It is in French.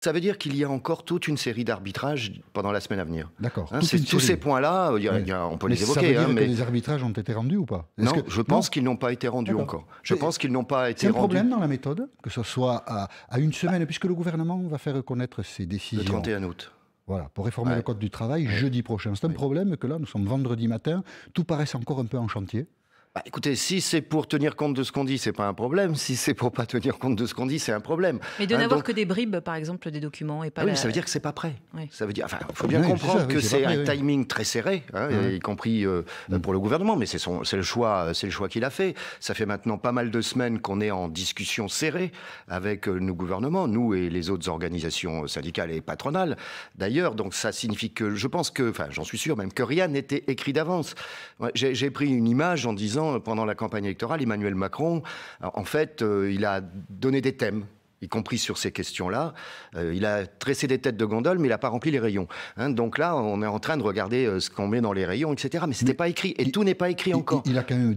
Ça veut dire qu'il y a encore toute une série d'arbitrages pendant la semaine à venir. D'accord. Hein, tous ces points-là, euh, on peut les évoquer. Hein, les arbitrages ont été rendus ou pas Non, je pense qu'ils n'ont pas été rendus encore. Je pense qu'ils n'ont pas été rendus. C'est un problème dans la méthode, que ce soit à, une semaine, puisque le gouvernement va faire reconnaître ses décisions. Le 31 août. Voilà, pour réformer le Code du travail jeudi prochain. C'est un problème que là, nous sommes vendredi matin, tout paraît encore un peu en chantier. Bah, écoutez, si c'est pour tenir compte de ce qu'on dit, c'est pas un problème. Si c'est pour pas tenir compte de ce qu'on dit, c'est un problème. Mais de hein, n'avoir que des bribes, par exemple, des documents et pas. Ah oui, ça veut dire que c'est pas prêt. Ça veut dire, enfin, faut bien comprendre que c'est un timing très serré, hein, y compris euh, mm. pour le gouvernement. Mais c'est son, c'est le choix, c'est le choix qu'il a fait. Ça fait maintenant pas mal de semaines qu'on est en discussion serrée avec euh, nos gouvernements, nous et les autres organisations syndicales et patronales. D'ailleurs, donc ça signifie que je pense que, enfin, j'en suis sûr même que rien n'était écrit d'avance. j'ai pris une image en disant euh, pendant la campagne électorale, Emmanuel Macron, euh, en fait, euh, il a donné des thèmes y compris sur ces questions-là. il a tressé des têtes de gondole, mais il n'a pas rempli les rayons. Hein. donc là, on est en train de regarder ce qu'on met dans les rayons, etc. Mais ce n'était pas écrit, et tout n'est pas écrit encore. Il a quand même